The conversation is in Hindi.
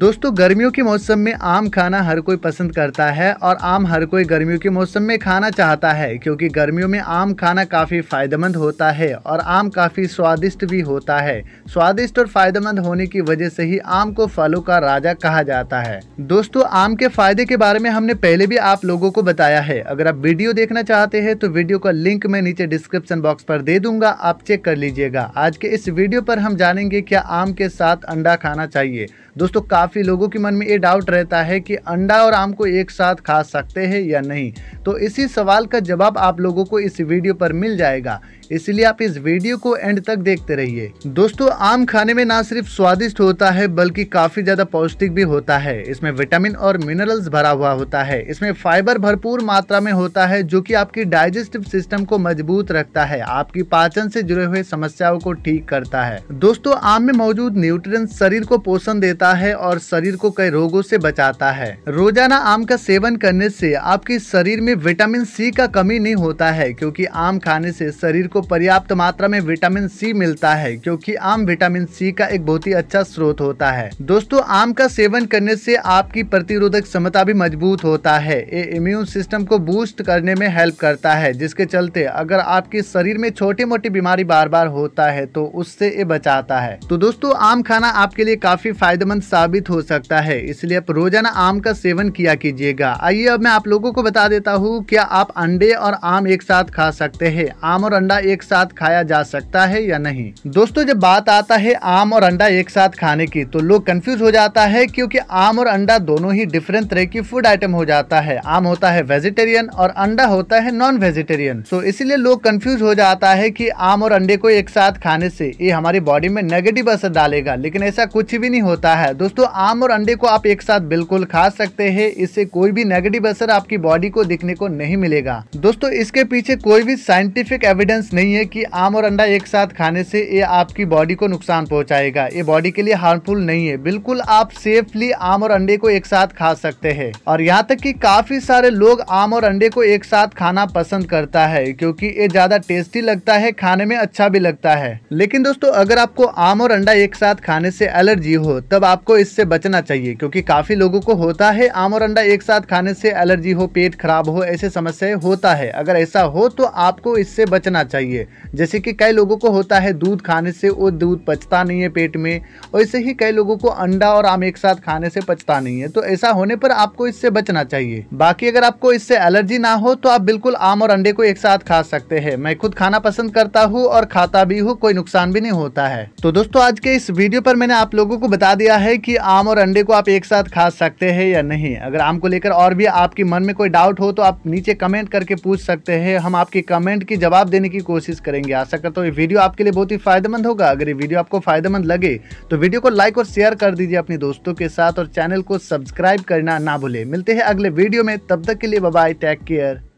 दोस्तों गर्मियों के मौसम में आम खाना हर कोई पसंद करता है और आम हर कोई गर्मियों के मौसम में खाना चाहता है क्योंकि गर्मियों में आम खाना काफ़ी फ़ायदेमंद होता है और आम काफ़ी स्वादिष्ट भी होता है स्वादिष्ट और फ़ायदेमंद होने की वजह से ही आम को फलों का राजा कहा जाता है दोस्तों आम के फ़ायदे के बारे में हमने पहले भी आप लोगों को बताया है अगर आप वीडियो देखना चाहते हैं तो वीडियो का लिंक मैं नीचे डिस्क्रिप्शन बॉक्स पर दे दूंगा आप चेक कर लीजिएगा आज के इस वीडियो पर हम जानेंगे क्या आम के साथ अंडा खाना चाहिए दोस्तों काफ़ी लोगों के मन में ये डाउट रहता है कि अंडा और आम को एक साथ खा सकते हैं या नहीं तो इसी सवाल का जवाब आप लोगों को इस वीडियो पर मिल जाएगा इसलिए आप इस वीडियो को एंड तक देखते रहिए दोस्तों आम खाने में ना सिर्फ स्वादिष्ट होता है बल्कि काफ़ी ज़्यादा पौष्टिक भी होता है इसमें विटामिन और मिनरल्स भरा हुआ होता है इसमें फाइबर भरपूर मात्रा में होता है जो कि आपकी डाइजेस्टिव सिस्टम को मजबूत रखता है आपकी पाचन से जुड़े हुए समस्याओं को ठीक करता है दोस्तों आम में मौजूद न्यूट्रिय शरीर को पोषण देता है और शरीर को कई रोगों से बचाता है रोजाना आम का सेवन करने से आपके शरीर में विटामिन सी का कमी नहीं होता है क्योंकि आम खाने से शरीर को पर्याप्त मात्रा में विटामिन सी मिलता है क्योंकि आम विटामिन सी का एक बहुत ही अच्छा स्रोत होता है दोस्तों आम का सेवन करने से आपकी प्रतिरोधक क्षमता भी मजबूत होता है ये इम्यून सिस्टम को बूस्ट करने में हेल्प करता है जिसके चलते अगर आपके शरीर में छोटी मोटी बीमारी बार बार होता है तो उससे ये बचाता है तो दोस्तों आम खाना आपके लिए काफी फायदेमंद साबित साबित हो सकता है इसलिए आप रोजाना आम का सेवन किया कीजिएगा आइए अब मैं आप लोगों को बता देता हूँ क्या आप अंडे और आम एक साथ खा सकते हैं आम और अंडा एक साथ खाया जा सकता है या नहीं दोस्तों जब बात आता है आम और अंडा एक साथ खाने की तो लोग कंफ्यूज हो जाता है क्योंकि आम और अंडा दोनों ही डिफरेंट तरह की फूड आइटम हो जाता है आम होता है वेजिटेरियन और अंडा होता है नॉन वेजिटेरियन तो इसलिए लोग कंफ्यूज हो जाता है कि आम और अंडे को एक साथ खाने से ये हमारी बॉडी में नेगेटिव असर डालेगा लेकिन ऐसा कुछ भी नहीं होता है दोस्तों तो आम और अंडे को आप एक साथ बिल्कुल खा सकते हैं इससे कोई भी नेगेटिव असर आपकी बॉडी को दिखने को नहीं मिलेगा दोस्तों इसके पीछे कोई भी साइंटिफिक एविडेंस नहीं है कि आम और अंडा एक साथ खाने से ये आपकी बॉडी को नुकसान पहुंचाएगा ये बॉडी के लिए हार्मफुल नहीं है बिल्कुल आप सेफली आम और अंडे को एक साथ खा सकते है और यहाँ तक की काफी सारे लोग आम और अंडे को एक साथ खाना पसंद करता है क्यूँकी ये ज्यादा टेस्टी लगता है खाने में अच्छा भी लगता है लेकिन दोस्तों अगर आपको आम और अंडा एक साथ खाने से एलर्जी हो तब आपको इस इससे बचना चाहिए क्योंकि काफ़ी लोगों को होता है आम और अंडा एक साथ खाने से एलर्जी हो पेट खराब हो ऐसे समस्याएं होता है अगर ऐसा हो तो आपको इससे बचना चाहिए जैसे कि कई लोगों को होता है दूध खाने से वो दूध पचता नहीं है पेट में वैसे ही कई लोगों को अंडा और आम एक साथ खाने से पचता नहीं है तो ऐसा होने पर आपको इससे बचना चाहिए बाकी अगर आपको इससे एलर्जी ना हो तो आप बिल्कुल आम और अंडे को एक साथ खा सकते हैं मैं खुद खाना पसंद करता हूँ और खाता भी हूँ कोई नुकसान भी नहीं होता है तो दोस्तों आज के इस वीडियो पर मैंने आप लोगों को बता दिया है कि आम और अंडे को आप एक साथ खा सकते हैं या नहीं अगर आम को लेकर और भी आपके मन में कोई डाउट हो तो आप नीचे कमेंट करके पूछ सकते हैं हम आपके कमेंट की जवाब देने की कोशिश करेंगे आशा करता हूँ ये वीडियो आपके लिए बहुत ही फायदेमंद होगा अगर ये वीडियो आपको फायदेमंद लगे तो वीडियो को लाइक और शेयर कर दीजिए अपने दोस्तों के साथ और चैनल को सब्सक्राइब करना ना भूले मिलते हैं अगले वीडियो में तब तक के लिए बाय टेक केयर